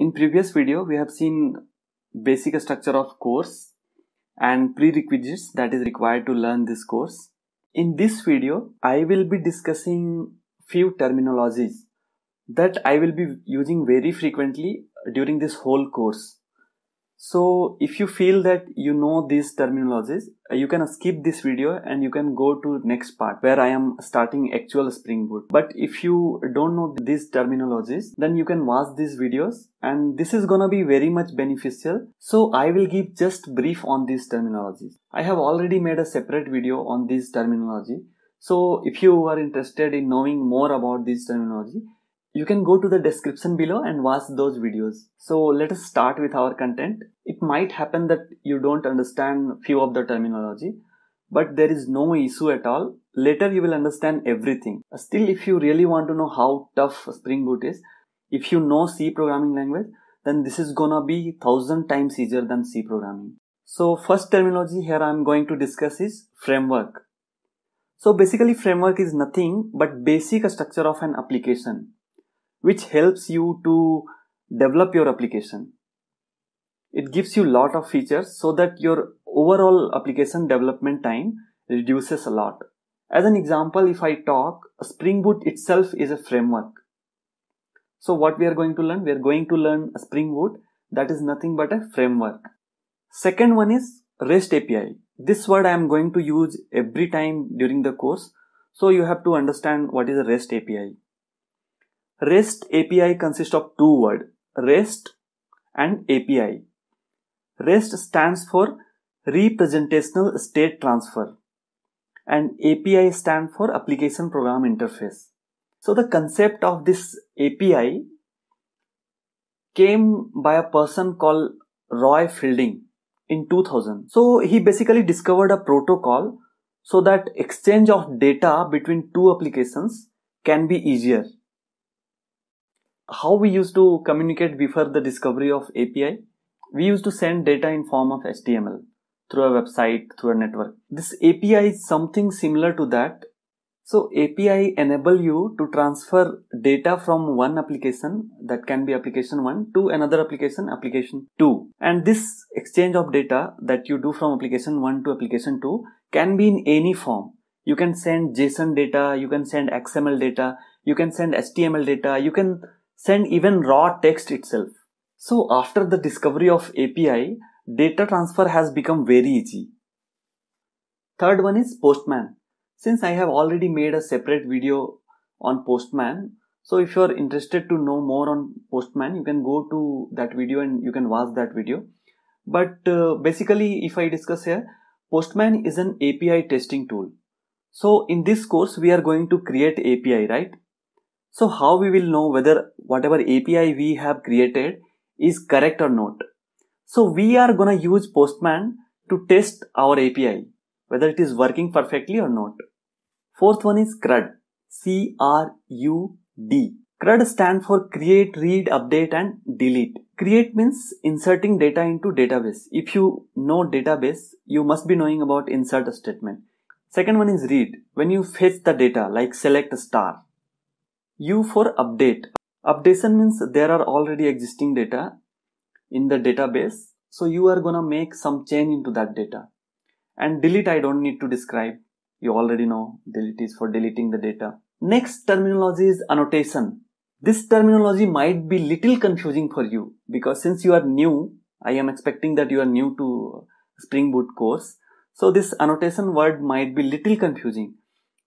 In previous video, we have seen basic structure of course and prerequisites that is required to learn this course. In this video, I will be discussing few terminologies that I will be using very frequently during this whole course. So if you feel that you know these terminologies, uh, you can skip this video and you can go to next part where I am starting actual Spring Boot. But if you don't know these terminologies, then you can watch these videos and this is gonna be very much beneficial. So I will give just brief on these terminologies. I have already made a separate video on this terminology. So if you are interested in knowing more about this terminology, you can go to the description below and watch those videos. So let us start with our content. It might happen that you don't understand few of the terminology, but there is no issue at all. Later you will understand everything. Still, if you really want to know how tough Spring Boot is, if you know C programming language, then this is gonna be thousand times easier than C programming. So first terminology here I'm going to discuss is framework. So basically framework is nothing but basic structure of an application which helps you to develop your application. It gives you lot of features so that your overall application development time reduces a lot. As an example, if I talk, Spring Boot itself is a framework. So what we are going to learn? We are going to learn Spring Boot that is nothing but a framework. Second one is REST API. This word I am going to use every time during the course. So you have to understand what is a REST API. REST API consists of two words, REST and API. REST stands for Representational State Transfer and API stand for Application Program Interface. So the concept of this API came by a person called Roy Fielding in 2000. So he basically discovered a protocol so that exchange of data between two applications can be easier how we used to communicate before the discovery of API, we used to send data in form of HTML through a website, through a network. This API is something similar to that. So API enable you to transfer data from one application that can be application 1 to another application application 2 and this exchange of data that you do from application 1 to application 2 can be in any form you can send json data you can send xml data you can send html data you can send even raw text itself. So after the discovery of API, data transfer has become very easy. Third one is Postman. Since I have already made a separate video on Postman, so if you are interested to know more on Postman, you can go to that video and you can watch that video. But uh, basically, if I discuss here, Postman is an API testing tool. So in this course, we are going to create API, right? So how we will know whether whatever API we have created is correct or not? So we are gonna use Postman to test our API, whether it is working perfectly or not. Fourth one is CRUD. C-R-U-D. CRUD stands for create, read, update and delete. Create means inserting data into database. If you know database, you must be knowing about insert statement. Second one is read. When you fetch the data, like select a star. U for update. Updation means there are already existing data in the database. So you are gonna make some change into that data. And delete I don't need to describe. You already know delete is for deleting the data. Next terminology is annotation. This terminology might be little confusing for you because since you are new, I am expecting that you are new to Spring Boot course. So this annotation word might be little confusing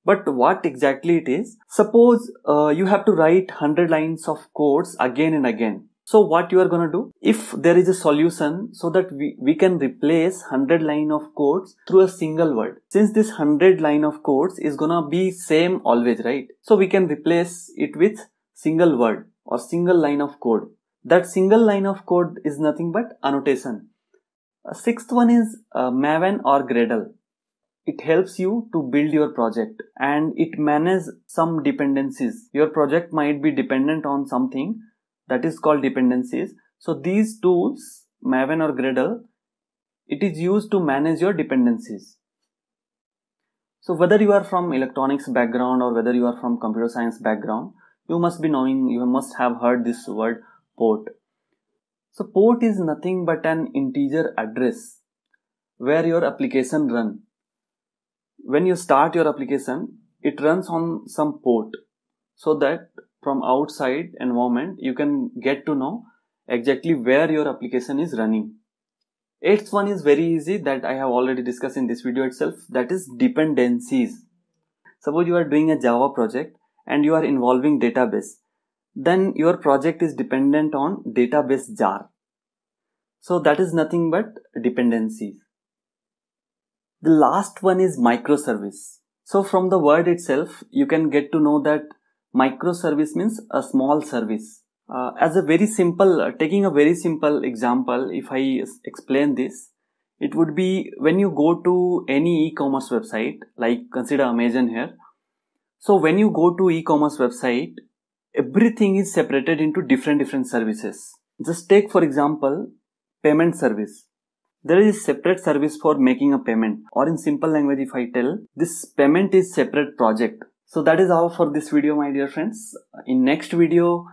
but what exactly it is suppose uh, you have to write 100 lines of codes again and again so what you are going to do if there is a solution so that we, we can replace 100 line of codes through a single word since this 100 line of codes is going to be same always right so we can replace it with single word or single line of code that single line of code is nothing but annotation a sixth one is uh, maven or gradle it helps you to build your project and it manages some dependencies your project might be dependent on something that is called dependencies so these tools maven or gradle it is used to manage your dependencies so whether you are from electronics background or whether you are from computer science background you must be knowing you must have heard this word port so port is nothing but an integer address where your application run when you start your application it runs on some port so that from outside environment you can get to know exactly where your application is running eighth one is very easy that i have already discussed in this video itself that is dependencies suppose you are doing a java project and you are involving database then your project is dependent on database jar so that is nothing but dependencies the last one is microservice. So from the word itself, you can get to know that microservice means a small service. Uh, as a very simple, uh, taking a very simple example, if I explain this, it would be when you go to any e-commerce website, like consider Amazon here. So when you go to e-commerce website, everything is separated into different different services. Just take for example, payment service. There is a separate service for making a payment or in simple language if I tell this payment is separate project. So that is all for this video my dear friends. In next video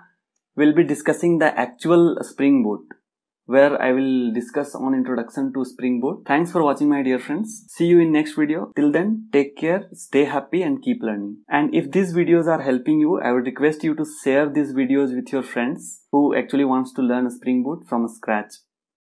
we'll be discussing the actual Spring Boot where I will discuss on introduction to Spring Boot. Thanks for watching my dear friends. See you in next video. Till then, take care, stay happy and keep learning. And if these videos are helping you, I would request you to share these videos with your friends who actually wants to learn Spring Boot from scratch.